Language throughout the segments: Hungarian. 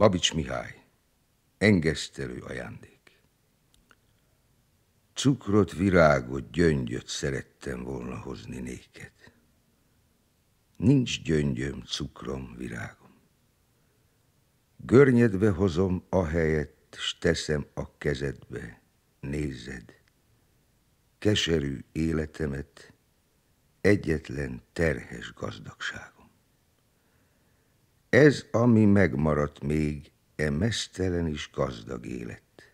Babics Mihály, engesztelő ajándék. Cukrot, virágot, gyöngyöt szerettem volna hozni néked. Nincs gyöngyöm, cukrom, virágom. Görnyedbe hozom a helyet, s teszem a kezedbe, nézed. Keserű életemet, egyetlen terhes gazdagságom. Ez, ami megmaradt még, e mesztelen is gazdag élet.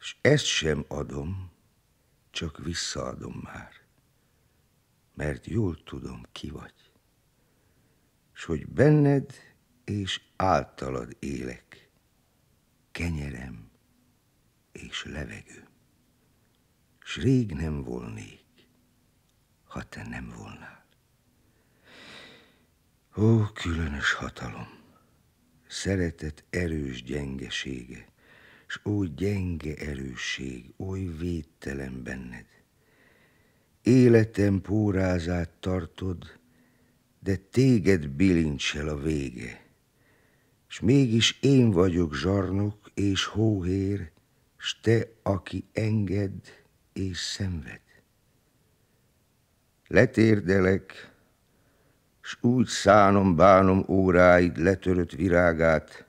És ezt sem adom, csak visszaadom már, mert jól tudom, ki vagy, s hogy benned és általad élek, kenyerem és levegő, s rég nem volnék, ha te nem volnál. Ó, különös hatalom! Szeretet erős gyengesége, s ó, gyenge erősség, oly védtelen benned. Életem pórázát tartod, de téged bilincsel a vége. S mégis én vagyok zsarnok és hóhér, s te, aki enged és szenved. Letérdelek, s úgy szánom-bánom óráig letörött virágát,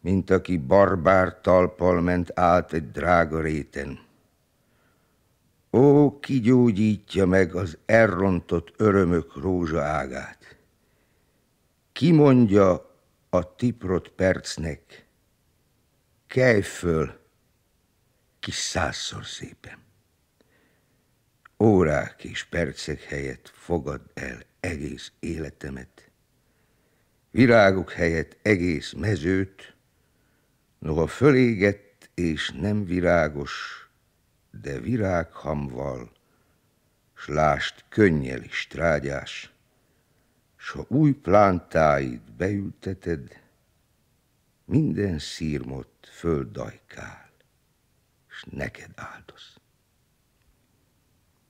mint aki barbár talpal ment át egy drága réten. Ó, kigyógyítja meg az elrontott örömök rózsa ágát. Kimondja a tiprot percnek, kelj föl, kis százszor szépen. Órák és percek helyett fogad el egész életemet, virágok helyett egész mezőt, noha fölégett és nem virágos, de virághamval, s lást könnyel is trágyás, s ha új plántáid beülteted, minden szírmot földajkál, s neked áldoz.